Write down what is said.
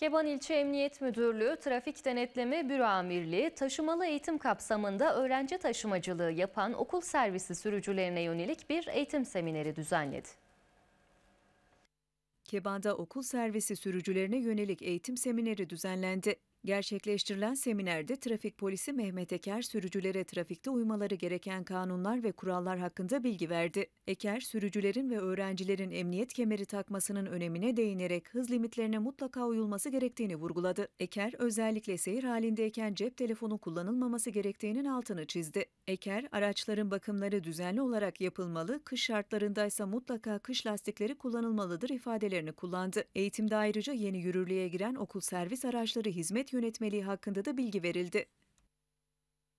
Keban İlçe Emniyet Müdürlüğü Trafik Denetleme Büro Amirliği taşımalı eğitim kapsamında öğrenci taşımacılığı yapan okul servisi sürücülerine yönelik bir eğitim semineri düzenledi. Keban'da okul servisi sürücülerine yönelik eğitim semineri düzenlendi. Gerçekleştirilen seminerde trafik polisi Mehmet Eker sürücülere trafikte uymaları gereken kanunlar ve kurallar hakkında bilgi verdi. Eker, sürücülerin ve öğrencilerin emniyet kemeri takmasının önemine değinerek hız limitlerine mutlaka uyulması gerektiğini vurguladı. Eker, özellikle seyir halindeyken cep telefonu kullanılmaması gerektiğinin altını çizdi. Eker, araçların bakımları düzenli olarak yapılmalı, kış şartlarındaysa mutlaka kış lastikleri kullanılmalıdır ifadelerini kullandı. Eğitimde ayrıca yeni yürürlüğe giren okul servis araçları hizmet yönetmeliği hakkında da bilgi verildi.